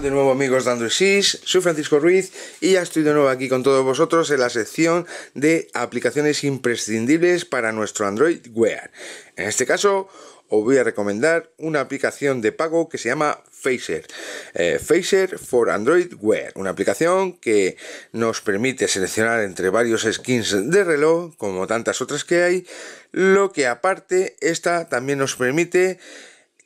de nuevo amigos de Android 6? Soy Francisco Ruiz y ya estoy de nuevo aquí con todos vosotros en la sección de aplicaciones imprescindibles para nuestro Android Wear. En este caso os voy a recomendar una aplicación de pago que se llama Phaser. Phaser eh, for Android Wear, una aplicación que nos permite seleccionar entre varios skins de reloj, como tantas otras que hay, lo que aparte esta también nos permite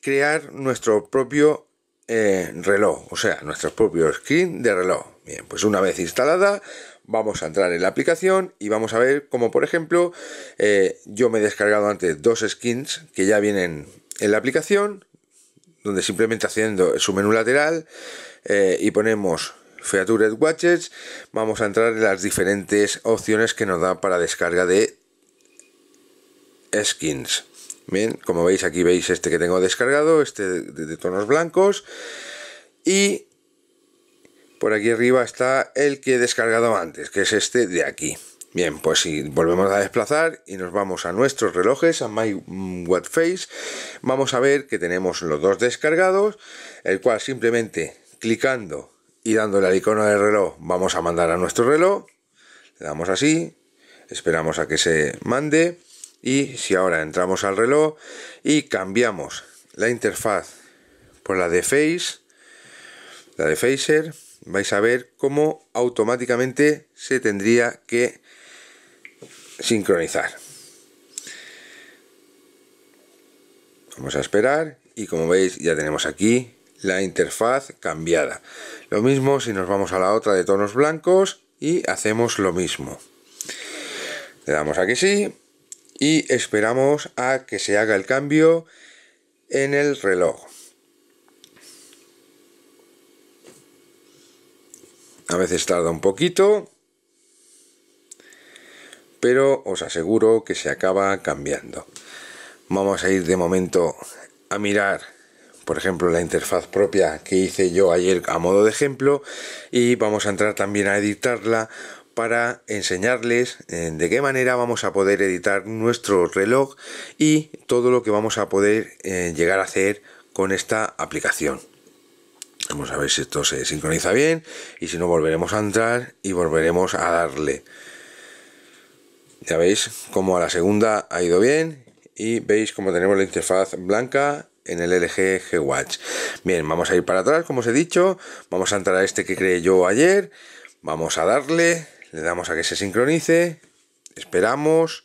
crear nuestro propio reloj, o sea, nuestro propio skin de reloj. Bien, pues una vez instalada, vamos a entrar en la aplicación y vamos a ver como por ejemplo, eh, yo me he descargado antes dos skins que ya vienen en la aplicación, donde simplemente haciendo su menú lateral eh, y ponemos Featured Watches, vamos a entrar en las diferentes opciones que nos da para descarga de skins. Bien, como veis aquí veis este que tengo descargado, este de, tonos blancos. Y por aquí arriba está el que he descargado antes, que es este de aquí. Bien, pues si volvemos a desplazar y nos vamos a nuestros relojes, a My Face, vamos a ver que tenemos los dos descargados, el cual simplemente clicando y dándole al icono del reloj vamos a mandar a nuestro reloj, le damos así, esperamos a que se mande, y si ahora entramos al reloj y cambiamos la interfaz por la de Face, la de Facer, vais a ver cómo automáticamente se tendría que sincronizar. Vamos a esperar y como veis ya tenemos aquí la interfaz cambiada. Lo mismo si nos vamos a la otra de tonos blancos y hacemos lo mismo. Le damos aquí sí y esperamos a que se haga el cambio en el reloj. A veces tarda un poquito, pero os aseguro que se acaba cambiando. Vamos a ir de momento a mirar, por ejemplo, la interfaz propia que hice yo ayer a modo de ejemplo y vamos a entrar también a editarla para enseñarles eh, de qué manera vamos a poder editar nuestro reloj y todo lo que vamos a poder eh, llegar a hacer con esta aplicación. Vamos a ver si esto se sincroniza bien y si no volveremos a entrar y volveremos a darle. Ya veis como a la segunda ha ido bien y veis como tenemos la interfaz blanca en el LG G-Watch. Bien, vamos a ir para atrás, como os he dicho. Vamos a entrar a este que creé yo ayer. Vamos a darle le damos a que se sincronice, esperamos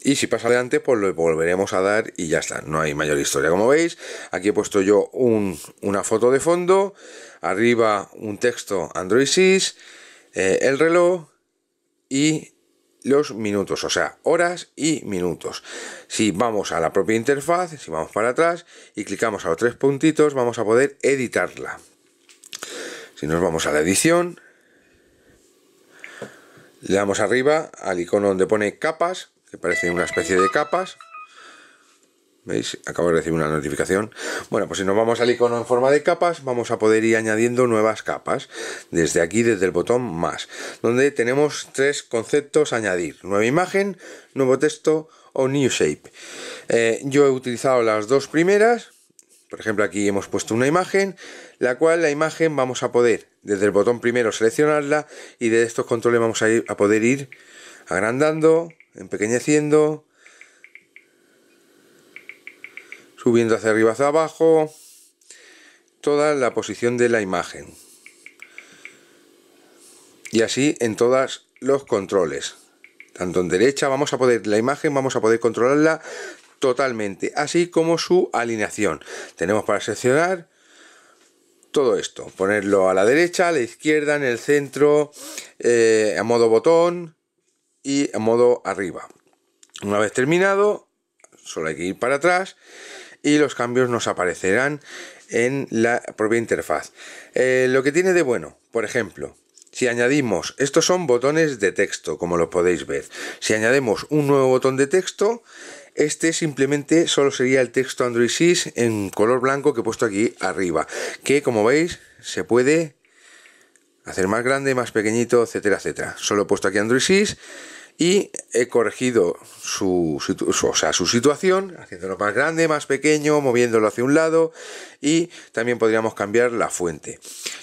y si pasa adelante pues lo volveremos a dar y ya está, no hay mayor historia. Como veis, aquí he puesto yo una foto de fondo, arriba un texto Android 6, eh, el reloj y los minutos, o sea, horas y minutos. Si vamos a la propia interfaz, si vamos para atrás y clicamos a los tres puntitos, vamos a poder editarla. Si nos vamos a la edición, le damos arriba al icono donde pone capas, que parece una especie de capas. ¿Veis? Acabo de recibir una notificación. Bueno, pues si nos vamos al icono en forma de capas, vamos a poder ir añadiendo nuevas capas. Desde aquí, desde el botón más, donde tenemos tres conceptos a añadir. Nueva imagen, nuevo texto o new shape. Eh, yo he utilizado las dos primeras por ejemplo, aquí hemos puesto una imagen, la cual la imagen vamos a poder, desde el botón primero, seleccionarla y de estos controles vamos a, a poder ir agrandando, empequeñeciendo, subiendo hacia arriba, hacia abajo, toda la posición de la imagen. Y así en todos los controles. Tanto en derecha vamos a poder, la imagen vamos a poder controlarla totalmente, así como su alineación. Tenemos para seleccionar todo esto, ponerlo a la derecha, a la izquierda, en el centro, eh, a modo botón y a modo arriba. Una vez terminado, solo hay que ir para atrás y los cambios nos aparecerán en la propia interfaz. Eh, lo que tiene de bueno, por ejemplo, si añadimos, estos son botones de texto, como lo podéis ver. Si añadimos un nuevo botón de texto, este simplemente solo sería el texto Android 6 en color blanco que he puesto aquí arriba, que como veis se puede hacer más grande, más pequeñito, etcétera, etcétera. Solo he puesto aquí Android 6 y he corregido su, su situación, haciéndolo más grande, más pequeño, moviéndolo hacia un lado y también podríamos cambiar la fuente.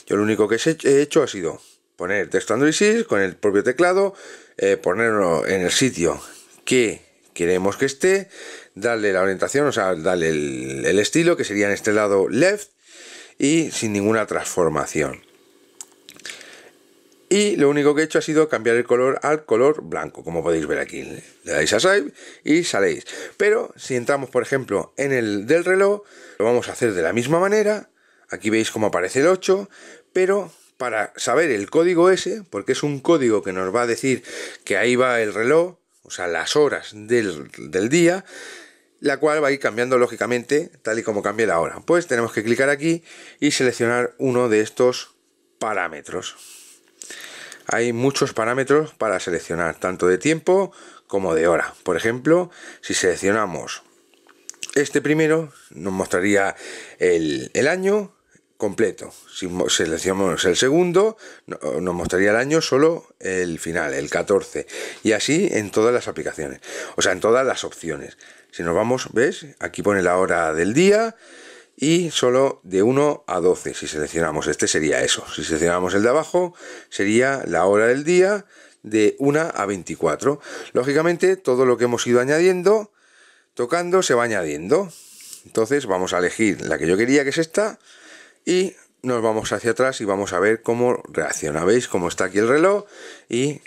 Yo lo único que he hecho ha sido poner texto Android 6 con el propio teclado, eh, ponerlo en el sitio que queremos que esté, darle la orientación, o sea, darle el, estilo, que sería en este lado left, y sin ninguna transformación. Y lo único que he hecho ha sido cambiar el color al color blanco, como podéis ver aquí. Le dais a Save y saléis. Pero si entramos, por ejemplo, en el del reloj, lo vamos a hacer de la misma manera. Aquí veis cómo aparece el 8, pero para saber el código ese, porque es un código que nos va a decir que ahí va el reloj, o sea, las horas del, día, la cual va a ir cambiando lógicamente tal y como cambia la hora. Pues tenemos que clicar aquí y seleccionar uno de estos parámetros. Hay muchos parámetros para seleccionar, tanto de tiempo como de hora. Por ejemplo, si seleccionamos este primero, nos mostraría el, el año, completo. Si seleccionamos el segundo, nos mostraría el año solo el final, el 14. Y así en todas las aplicaciones, o sea, en todas las opciones. Si nos vamos, ¿ves? Aquí pone la hora del día y solo de 1 a 12. Si seleccionamos este sería eso. Si seleccionamos el de abajo, sería la hora del día de 1 a 24. Lógicamente, todo lo que hemos ido añadiendo, tocando, se va añadiendo. Entonces vamos a elegir la que yo quería, que es esta y nos vamos hacia atrás y vamos a ver cómo reacciona. ¿Veis cómo está aquí el reloj? Y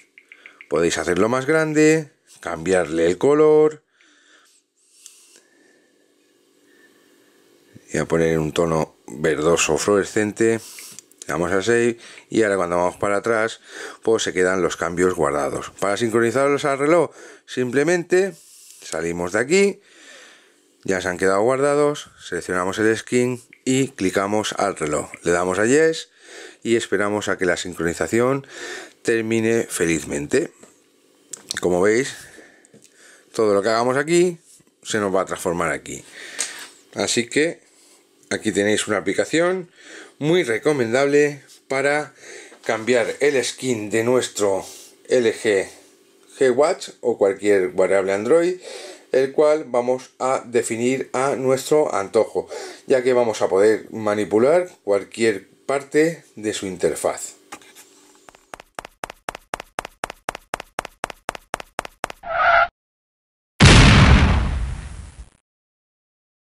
podéis hacerlo más grande, cambiarle el color. Voy a poner un tono verdoso fluorescente. vamos a save y ahora cuando vamos para atrás pues se quedan los cambios guardados. Para sincronizarlos al reloj simplemente salimos de aquí ya se han quedado guardados, seleccionamos el skin y clicamos al reloj. Le damos a yes y esperamos a que la sincronización termine felizmente. Como veis, todo lo que hagamos aquí se nos va a transformar aquí. Así que aquí tenéis una aplicación muy recomendable para cambiar el skin de nuestro LG G-Watch o cualquier variable Android el cual vamos a definir a nuestro antojo, ya que vamos a poder manipular cualquier parte de su interfaz.